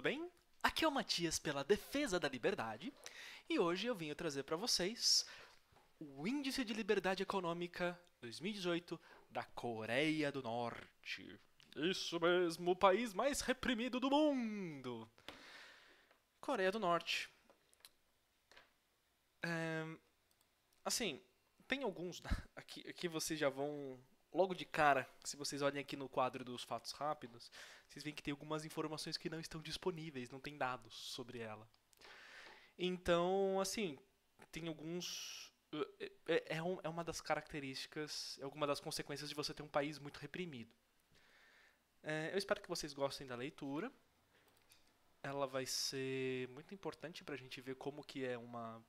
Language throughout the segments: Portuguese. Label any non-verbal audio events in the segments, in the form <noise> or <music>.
tudo bem? Aqui é o Matias pela Defesa da Liberdade e hoje eu vim trazer para vocês o Índice de Liberdade Econômica 2018 da Coreia do Norte. Isso mesmo, o país mais reprimido do mundo! Coreia do Norte. É, assim, tem alguns. <laughs> Aqui, aqui vocês já vão logo de cara, se vocês olhem aqui no quadro dos fatos rápidos, vocês veem que tem algumas informações que não estão disponíveis, não tem dados sobre ela. Então, assim, tem alguns. Eh, eh, eh, é, é, é uma das características, é alguma das consequências de você ter um país muito reprimido. É, eu espero que vocês gostem da leitura. Ela vai ser muito importante para a gente ver como que é uma...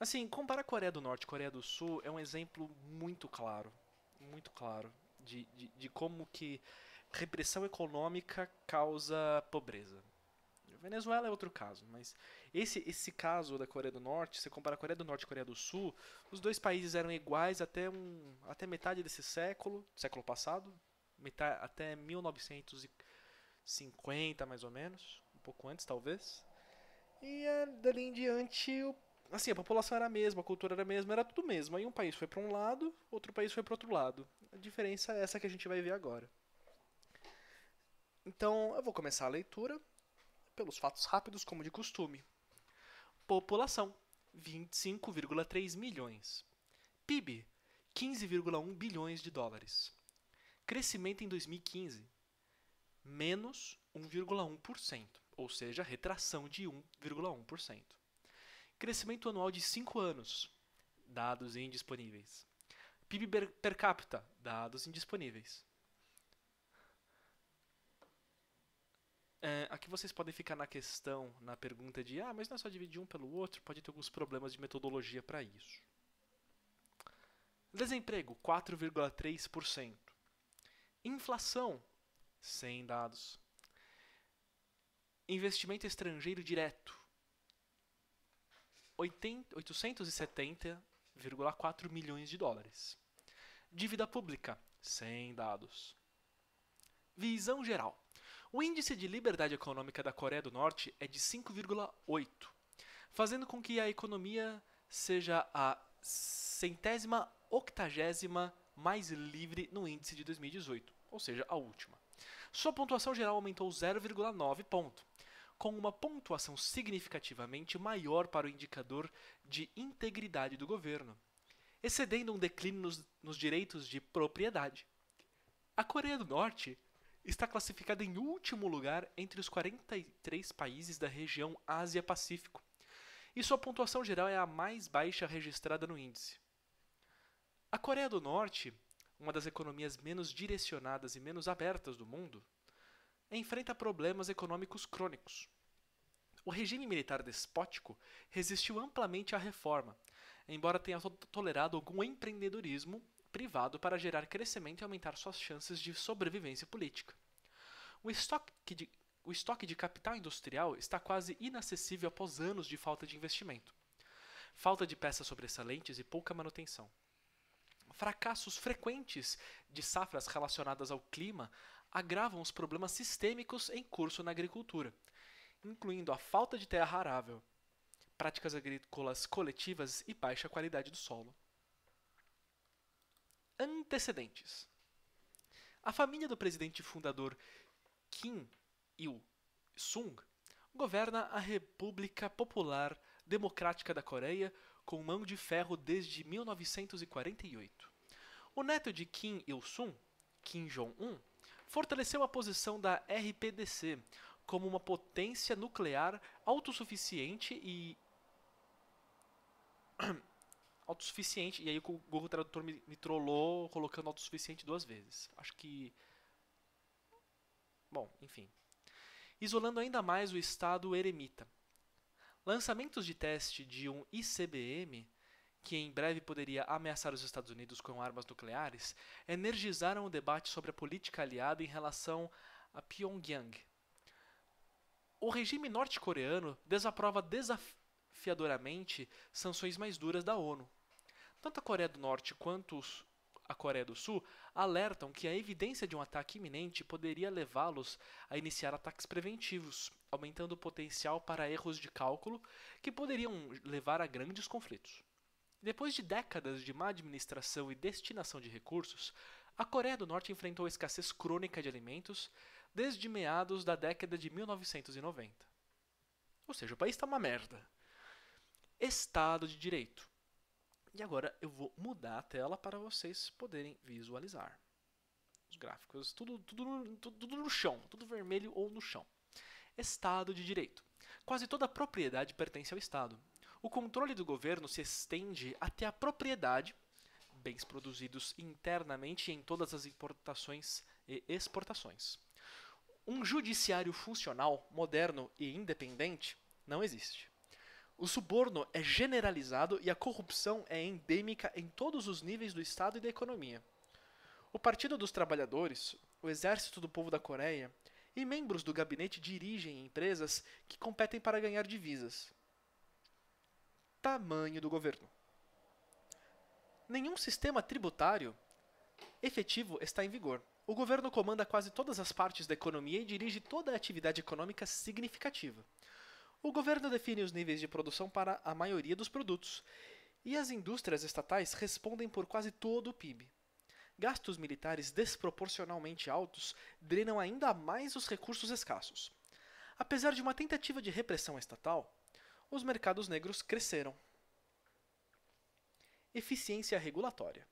Assim, comparar a Coreia do Norte e Coreia do Sul é um exemplo muito claro muito claro de, de, de como que repressão econômica causa pobreza. Venezuela é outro caso, mas esse, esse caso da Coreia do Norte, se compara a Coreia do Norte e a Coreia do Sul, os dois países eram iguais até, um, até metade desse século, século passado, metade, até 1950 mais ou menos, um pouco antes talvez. E eh, dali em diante o assim, a população era a mesma, a cultura era a mesma, era tudo mesmo. Aí um país foi para um lado, outro país foi para outro lado. A diferença é essa que a gente vai ver agora. Então, eu vou começar a leitura pelos fatos rápidos, como de costume. População: 25,3 milhões. PIB: 15,1 bilhões de dólares. Crescimento em 2015: menos 1,1%, ou seja, retração de 1,1%. Crescimento anual de 5 anos, dados indisponíveis. PIB per capita, dados indisponíveis. É, aqui vocês podem ficar na questão, na pergunta de, ah, mas não é só dividir um pelo outro, pode ter alguns problemas de metodologia para isso. Desemprego, 4,3%. Inflação, sem dados. Investimento estrangeiro direto, 870,4 milhões de dólares. Dívida pública, sem dados. Visão geral. O índice de liberdade econômica da Coreia do Norte é de 5,8, fazendo com que a economia seja a centésima octagésima mais livre no índice de 2018, ou seja, a última. Sua pontuação geral aumentou 0,9 ponto com uma pontuação significativamente maior para o indicador de integridade do governo, excedendo um declínio nos, nos direitos de propriedade. A Coreia do Norte está classificada em último lugar entre os 43 países da região Ásia-Pacífico, e sua pontuação geral é a mais baixa registrada no índice. A Coreia do Norte, uma das economias menos direcionadas e menos abertas do mundo, enfrenta problemas econômicos crônicos. O regime militar despótico resistiu amplamente à reforma, embora tenha tolerado algum empreendedorismo privado para gerar crescimento e aumentar suas chances de sobrevivência política. O estoque de, o estoque de capital industrial está quase inacessível após anos de falta de investimento, falta de peças sobressalentes e pouca manutenção. Fracassos frequentes de safras relacionadas ao clima agravam os problemas sistêmicos em curso na agricultura, incluindo a falta de terra arável, práticas agrícolas coletivas e baixa qualidade do solo. Antecedentes: A família do presidente fundador Kim Il-sung governa a República Popular Democrática da Coreia com mão de ferro desde 1948. O neto de Kim Il-sung, Kim Jong-un, fortaleceu a posição da RPDC como uma potência nuclear autossuficiente e. <clears throat> autossuficiente. E aí o Google Tradutor me, me trollou colocando autossuficiente duas vezes. Acho que. Bom, enfim. Isolando ainda mais o estado eremita. Lançamentos de teste de um ICBM que em breve poderia ameaçar os Estados Unidos com armas nucleares, energizaram o debate sobre a política aliada em relação a Pyongyang. O regime norte-coreano desaprova desafiadoramente sanções mais duras da ONU. Tanto a Coreia do Norte quanto a Coreia do Sul alertam que a evidência de um ataque iminente poderia levá-los a iniciar ataques preventivos, aumentando o potencial para erros de cálculo que poderiam levar a grandes conflitos. Depois de décadas de má administração e destinação de recursos, a Coreia do Norte enfrentou a escassez crônica de alimentos desde meados da década de 1990. Ou seja, o país está uma merda. Estado de Direito. E agora eu vou mudar a tela para vocês poderem visualizar os gráficos. Tudo, tudo, tudo, tudo no chão, tudo vermelho ou no chão. Estado de Direito. Quase toda propriedade pertence ao Estado, o controle do governo se estende até a propriedade, bens produzidos internamente em todas as importações e exportações. Um judiciário funcional, moderno e independente não existe. O suborno é generalizado e a corrupção é endêmica em todos os níveis do Estado e da economia. O Partido dos Trabalhadores, o Exército do Povo da Coreia e membros do gabinete dirigem empresas que competem para ganhar divisas tamanho do governo. Nenhum sistema tributário efetivo está em vigor. O governo comanda quase todas as partes da economia e dirige toda a atividade econômica significativa. O governo define os níveis de produção para a maioria dos produtos, e as indústrias estatais respondem por quase todo o PIB. Gastos militares desproporcionalmente altos drenam ainda mais os recursos escassos. Apesar de uma tentativa de repressão estatal, os mercados negros cresceram. Eficiência regulatória.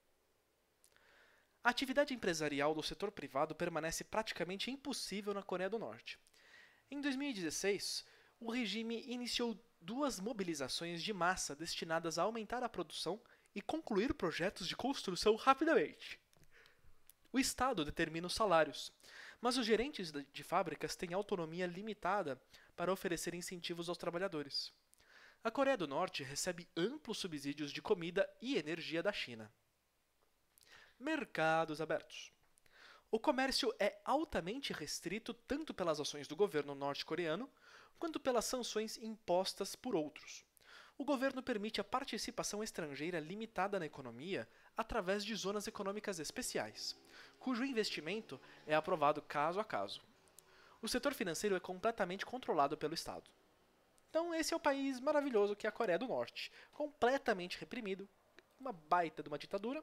A atividade empresarial do setor privado permanece praticamente impossível na Coreia do Norte. Em 2016, o regime iniciou duas mobilizações de massa destinadas a aumentar a produção e concluir projetos de construção rapidamente. O Estado determina os salários, mas os gerentes de fábricas têm autonomia limitada para oferecer incentivos aos trabalhadores a Coreia do Norte recebe amplos subsídios de comida e energia da China. Mercados abertos. O comércio é altamente restrito tanto pelas ações do governo norte-coreano quanto pelas sanções impostas por outros. O governo permite a participação estrangeira limitada na economia através de zonas econômicas especiais, cujo investimento é aprovado caso a caso. O setor financeiro é completamente controlado pelo Estado. Então esse é o país maravilhoso que é a Coreia do Norte, completamente reprimido, uma baita de uma ditadura,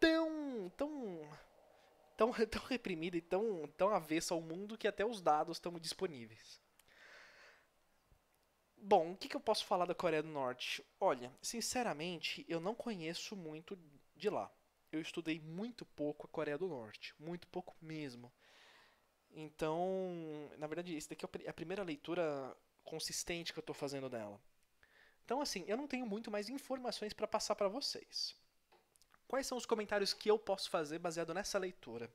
tão, tão, tão, <laughs> tão reprimida e tão, tão avessa ao mundo que até os dados estão disponíveis. Bom, o que, que eu posso falar da Coreia do Norte? Olha, sinceramente, eu não conheço muito de lá. Eu estudei muito pouco a Coreia do Norte, muito pouco mesmo. Então, na verdade, isso daqui é a primeira leitura consistente que eu estou fazendo nela. Então, assim, eu não tenho muito mais informações para passar para vocês. Quais são os comentários que eu posso fazer baseado nessa leitura?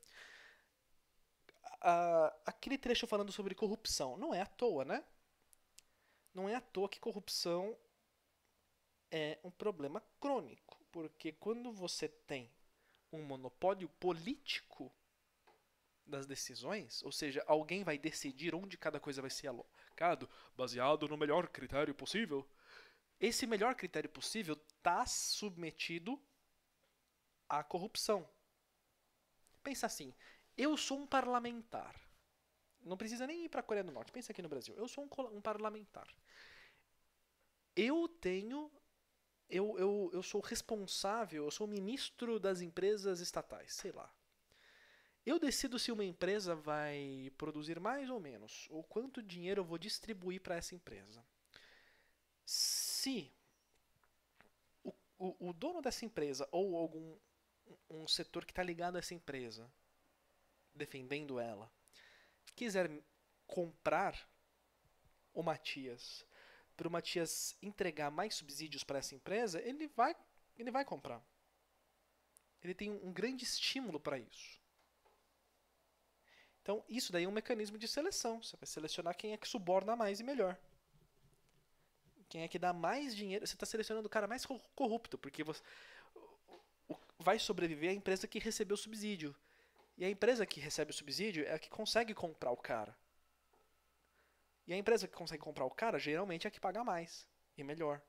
Uh, aquele trecho falando sobre corrupção não é à toa, né? Não é à toa que corrupção é um problema crônico, porque quando você tem um monopólio político das decisões, ou seja, alguém vai decidir onde cada coisa vai ser mercado baseado no melhor critério possível. Esse melhor critério possível está submetido à corrupção. Pensa assim: eu sou um parlamentar. Não precisa nem ir para a Coreia do Norte, pensa aqui no Brasil. Eu sou um, um parlamentar. Eu tenho eu, eu, eu sou responsável, eu sou ministro das empresas estatais, sei lá. Eu decido se uma empresa vai produzir mais ou menos, ou quanto dinheiro eu vou distribuir para essa empresa. Se o, o, o, dono dessa empresa ou algum um setor que está ligado a essa empresa, defendendo ela, quiser comprar o Matias para o Matias entregar mais subsídios para essa empresa, ele vai, ele vai comprar. Ele tem um grande estímulo para isso. Então, isso daí é um mecanismo de seleção. Você vai selecionar quem é que suborna mais e melhor. Quem é que dá mais dinheiro. Você está selecionando o cara mais corrupto, porque você vai sobreviver a empresa que recebeu o subsídio. E a empresa que recebe o subsídio é a que consegue comprar o cara. E a empresa que consegue comprar o cara geralmente é a que paga mais e melhor.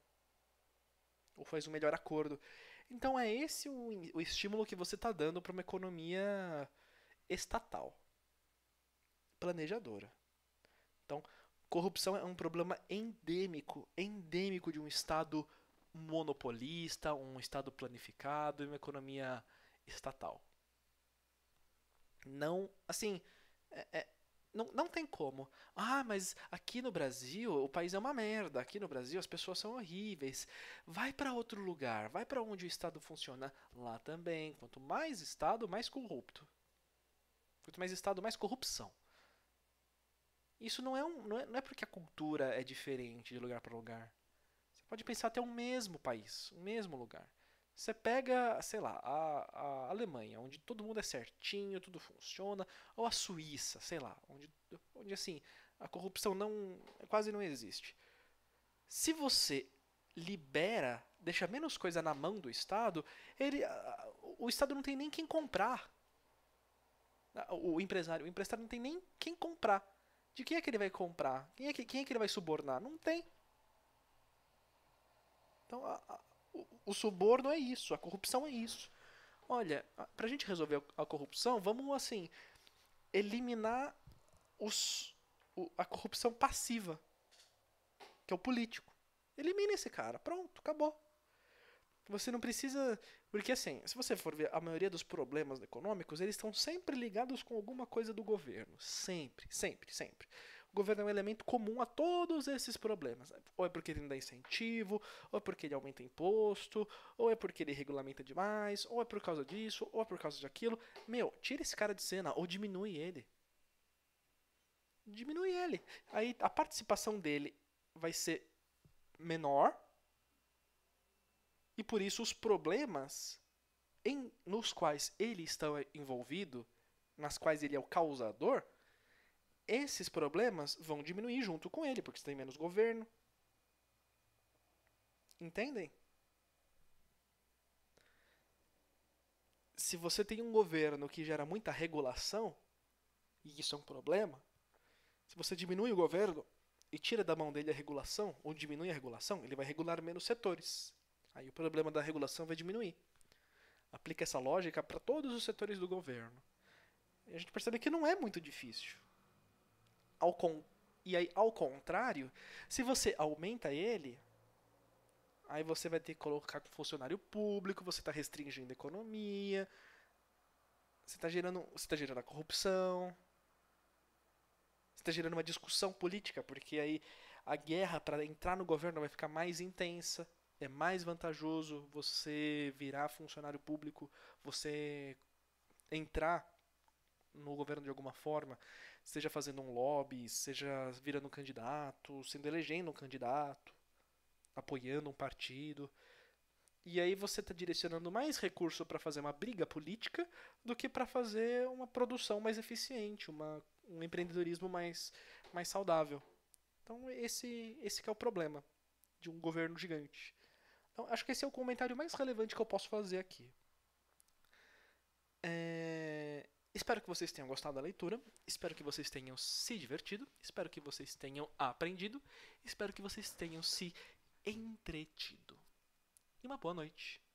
Ou faz um melhor acordo. Então é esse o, o estímulo que você está dando para uma economia estatal planejadora. Então, corrupção é um problema endêmico, endêmico de um Estado monopolista, um Estado planificado e uma economia estatal. Não, assim, é, é, não, não tem como. Ah, mas aqui no Brasil o país é uma merda, aqui no Brasil as pessoas são horríveis. Vai para outro lugar, vai para onde o Estado funciona. Lá também, quanto mais Estado, mais corrupto. Quanto mais Estado, mais corrupção. Isso não é, um, não é, não é porque a cultura é diferente de lugar para lugar. Você pode pensar até o um mesmo país, o um mesmo lugar. Você pega, sei lá, a, a Alemanha, onde todo mundo é certinho, tudo funciona, ou a Suíça, sei lá, onde, onde assim, a corrupção não quase não existe. Se você libera, deixa menos coisa na mão do Estado, ele, o Estado não tem nem quem comprar. O empresário, o empresário não tem nem quem comprar. De quem é que ele vai comprar? Quem é que, quem é que ele vai subornar? Não tem. Então, a, a, o, o, suborno é isso, a corrupção é isso. Olha, para a gente resolver a, a, corrupção, vamos assim eliminar os, o, a corrupção passiva, que é o político. Elimina esse cara, pronto, acabou. Você não precisa porque assim, se você for ver a maioria dos problemas econômicos, eles estão sempre ligados com alguma coisa do governo. Sempre, sempre, sempre. O governo é um elemento comum a todos esses problemas. Ou é porque ele não dá incentivo, ou é porque ele aumenta imposto, ou é porque ele regulamenta demais, ou é por causa disso, ou é por causa daquilo. Meu, tira esse cara de cena ou diminui ele. Diminui ele. Aí a participação dele vai ser menor e por isso os problemas em, nos quais ele está envolvido, nas quais ele é o causador, esses problemas vão diminuir junto com ele, porque você tem menos governo. Entendem? Se você tem um governo que gera muita regulação, e isso é um problema, se você diminui o governo e tira da mão dele a regulação, ou diminui a regulação, ele vai regular menos setores. Aí o problema da regulação vai diminuir. Aplica essa lógica para todos os setores do governo. E a gente percebe que não é muito difícil. Ao con... E aí, ao contrário, se você aumenta ele, aí você vai ter que colocar com funcionário público, você está restringindo a economia, você está gerando, você tá gerando a corrupção, você está gerando uma discussão política, porque aí a guerra para entrar no governo vai ficar mais intensa é mais vantajoso você virar funcionário público, você entrar no governo de alguma forma, seja fazendo um lobby, seja virando um candidato, sendo elegendo um candidato, apoiando um partido. E aí você está direcionando mais recurso para fazer uma briga política do que para fazer uma produção mais eficiente, uma, um empreendedorismo mais, mais saudável. Então esse, esse é o problema de um governo gigante. Então, acho que esse é o comentário mais relevante que eu posso fazer aqui. É... Espero que vocês tenham gostado da leitura, espero que vocês tenham se divertido, espero que vocês tenham aprendido, espero que vocês tenham se entretido. E uma boa noite.